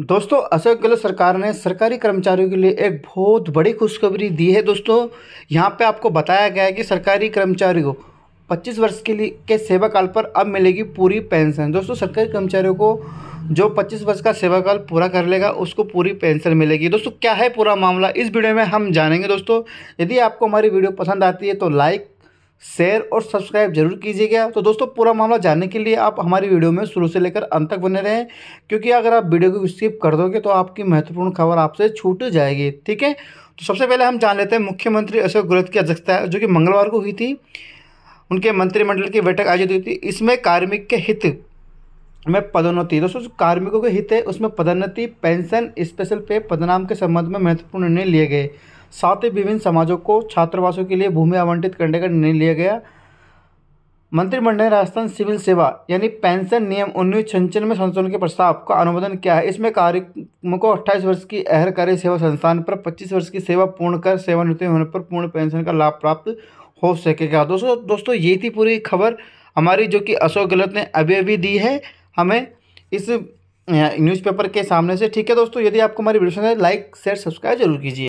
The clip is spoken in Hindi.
दोस्तों अशोक गहलोत सरकार ने सरकारी कर्मचारियों के लिए एक बहुत बड़ी खुशखबरी दी है दोस्तों यहाँ पे आपको बताया गया है कि सरकारी कर्मचारी को 25 वर्ष के लिए के सेवा काल पर अब मिलेगी पूरी पेंशन दोस्तों सरकारी कर्मचारियों को जो 25 वर्ष का सेवा काल पूरा कर लेगा उसको पूरी पेंशन मिलेगी दोस्तों क्या है पूरा मामला इस वीडियो में हम जानेंगे दोस्तों यदि आपको हमारी वीडियो पसंद आती है तो लाइक शेयर और सब्सक्राइब जरूर कीजिएगा तो दोस्तों पूरा मामला जानने के लिए आप हमारी वीडियो में शुरू से लेकर अंत तक बने रहें क्योंकि अगर आप वीडियो को स्किप कर दोगे तो आपकी महत्वपूर्ण खबर आपसे छूट जाएगी ठीक है तो सबसे पहले हम जान लेते हैं मुख्यमंत्री अशोक गहलोत की अध्यक्षता जो कि मंगलवार को हुई थी उनके मंत्रिमंडल की बैठक आयोजित हुई थी इसमें कार्मिक के हित में पदोन्नति दोस्तों कार्मिकों के हित है उसमें पदोन्नति पेंशन स्पेशल पे पदनाम के संबंध में महत्वपूर्ण निर्णय लिए गए साथ ही विभिन्न समाजों को छात्रावासों के लिए भूमि आवंटित करने का निर्णय लिया गया मंत्रिमंडल ने राजस्थान सिविल सेवा यानी पेंशन नियम उन्नीस छंचन में संशोधन के प्रस्ताव का अनुमोदन किया है इसमें को अट्ठाईस वर्ष की अहरकारी सेवा संस्थान पर पच्चीस वर्ष की सेवा पूर्ण कर सेवानिवृत्ति होने पर पूर्ण पेंशन का लाभ प्राप्त हो सकेगा दोस्तों दोस्तों ये थी पूरी खबर हमारी जो कि अशोक गहलोत ने अभी अभी दी है हमें इस न्यूज़पेपर के सामने से ठीक है दोस्तों यदि आपको हमारी वीडियो लाइक शेयर सब्सक्राइब जरूर कीजिए